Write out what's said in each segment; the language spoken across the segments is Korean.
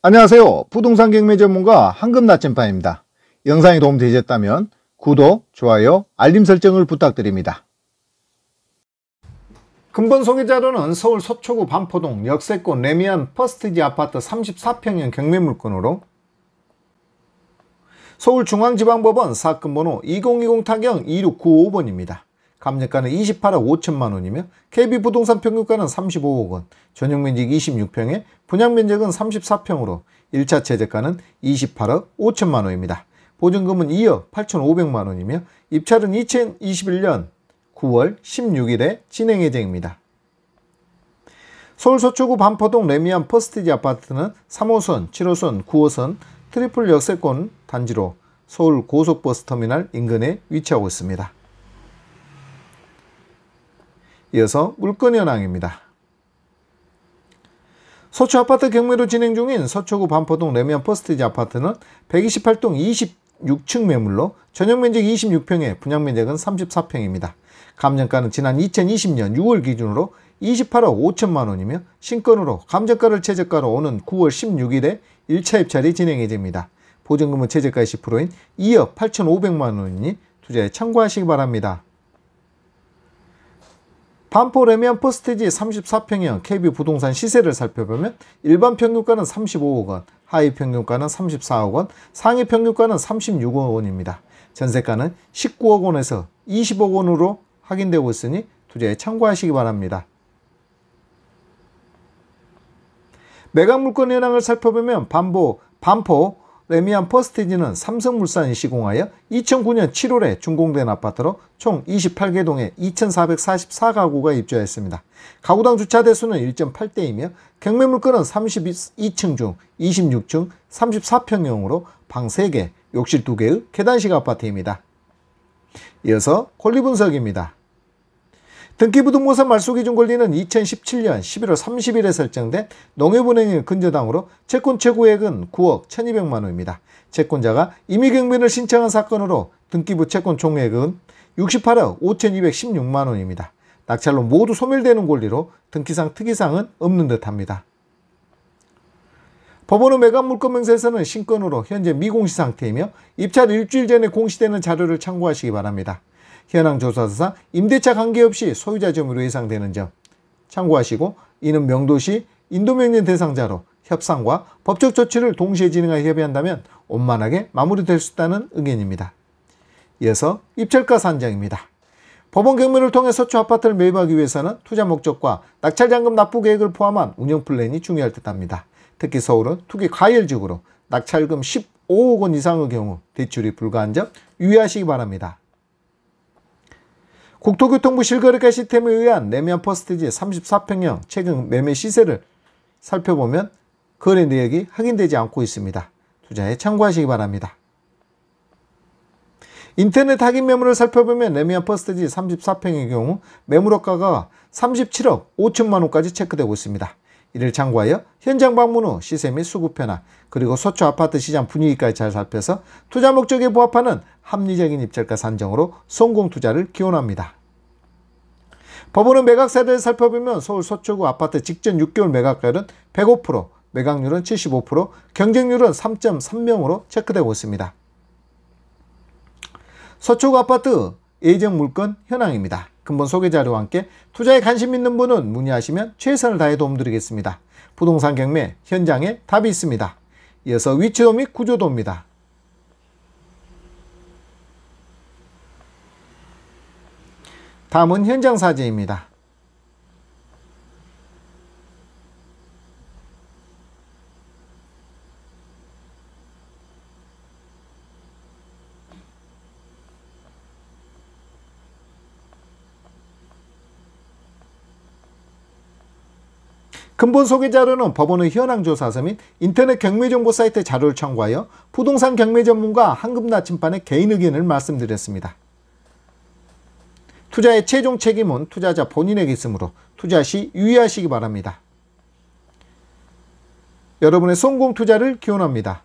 안녕하세요. 부동산 경매 전문가 황금나침반입니다. 영상이 도움되셨다면 구독, 좋아요, 알림 설정을 부탁드립니다. 근본 소개 자료는 서울 서초구 반포동 역세권 레미안 퍼스트지 아파트 34평형 경매 물건으로 서울중앙지방법원 사건번호 2020타경 2695번입니다. 감정가는 28억 5천만 원이며 KB 부동산 평균가는 35억 원, 전용 면적 26평에 분양 면적은 34평으로 1차 최저가는 28억 5천만 원입니다. 보증금은 2억 8,500만 원이며 입찰은 2021년 9월 16일에 진행 예정입니다. 서울 서초구 반포동 레미안 퍼스티지 아파트는 3호선, 7호선, 9호선 트리플 역세권 단지로 서울 고속버스터미널 인근에 위치하고 있습니다. 이어서 물건현황입니다. 서초 아파트 경매로 진행 중인 서초구 반포동 레미안 퍼스티지 아파트는 128동 26층 매물로 전용 면적 26평에 분양 면적은 34평입니다. 감정가는 지난 2020년 6월 기준으로 28억 5천만 원이며 신건으로 감정가를 최저가로 오는 9월 16일에 1차 입찰이 진행해집니다. 보증금은 최저가의 10%인 2억 8,500만 원이니 투자에 참고하시기 바랍니다. 반포레미안 포스티지 34평형 KB 부동산 시세를 살펴보면 일반 평균가는 35억 원, 하위 평균가는 34억 원, 상위 평균가는 36억 원입니다. 전세가는 19억 원에서 20억 원으로 확인되고 있으니 투자에 참고하시기 바랍니다. 매각 물건 현황을 살펴보면 반보, 반포 레미안 퍼스티지는 삼성물산이 시공하여 2009년 7월에 준공된 아파트로 총 28개 동에 2,444가구가 입주하였습니다. 가구당 주차대수는 1.8대이며 경매물건은 32층 중 26층 34평형으로 방 3개, 욕실 2개의 계단식 아파트입니다. 이어서 권리분석입니다. 등기부등본서 말소기준 권리는 2017년 11월 30일에 설정된 농협은행의 근저당으로 채권 최고액은 9억 1200만 원입니다. 채권자가 임의경변를 신청한 사건으로 등기부 채권 총액은 68억 5216만 원입니다. 낙찰로 모두 소멸되는 권리로 등기상 특이사항은 없는 듯합니다. 법원은 매각물건명세서는 신건으로 현재 미공시 상태이며 입찰 일주일 전에 공시되는 자료를 참고하시기 바랍니다. 현황 조사상 사 임대차 관계없이 소유자 점으로 예상되는 점 참고하시고 이는 명도시 인도명령 대상자로 협상과 법적 조치를 동시에 진행하여 협의한다면 원만하게 마무리될 수 있다는 의견입니다. 이어서 입찰가 산정입니다. 법원 경매를 통해 서초 아파트를 매입하기 위해서는 투자 목적과 낙찰잔금 납부 계획을 포함한 운영 플랜이 중요할 듯합니다. 특히 서울은 투기 과열 지구로 낙찰금 15억 원 이상의 경우 대출이 불가한 점 유의하시기 바랍니다. 국토교통부 실거래가 시스템에 의한 내면 퍼스티지 34평형 최근 매매 시세를 살펴보면 거래 내역이 확인되지 않고 있습니다. 투자에 참고하시기 바랍니다. 인터넷 확인 매물을 살펴보면 레미안 퍼스트지 34평의 경우 매물가가 37억 5천만원까지 체크되고 있습니다. 이를 참고하여 현장 방문 후 시세 및 수급 변화 그리고 서초 아파트 시장 분위기까지 잘 살펴서 투자 목적에 부합하는 합리적인 입찰가 산정으로 성공 투자를 기원합니다. 법원은 매각 사례를 살펴보면 서울 서초구 아파트 직전 6개월 매각가율은 105%, 매각률은 75%, 경쟁률은 3.3명으로 체크되고 있습니다. 서초구 아파트 예정 물건 현황입니다. 근본 소개자료와 함께 투자에 관심 있는 분은 문의하시면 최선을 다해 도움드리겠습니다. 부동산 경매 현장에 답이 있습니다. 이어서 위치도 및 구조도입니다. 다음은 현장 사진입니다. 근본 소개 자료는 법원의 현황 조사서 및 인터넷 경매 정보 사이트 자료를 참고하여 부동산 경매 전문가 한금 나침반의 개인 의견을 말씀드렸습니다. 투자의 최종 책임은 투자자 본인에게 있으므로 투자 시 유의하시기 바랍니다. 여러분의 성공 투자를 기원합니다.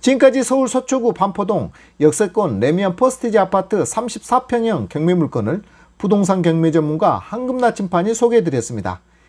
지금까지 서울 서초구 반포동 역세권 레미안 퍼스티지 아파트 34평형 경매 물건을 부동산 경매 전문가 한금나침판이 소개해드렸습니다.